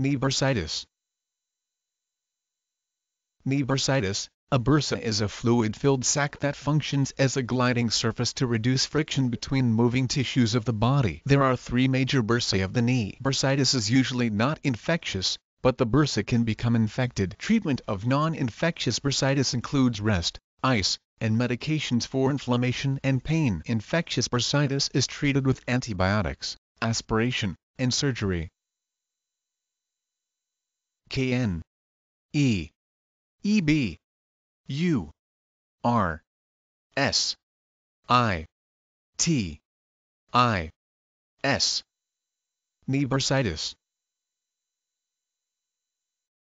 knee bursitis. Knee bursitis, a bursa is a fluid-filled sac that functions as a gliding surface to reduce friction between moving tissues of the body. There are three major bursae of the knee. Bursitis is usually not infectious, but the bursa can become infected. Treatment of non-infectious bursitis includes rest, ice, and medications for inflammation and pain. Infectious bursitis is treated with antibiotics, aspiration, and surgery. K N E E B U R S I T I S e, Nebursitis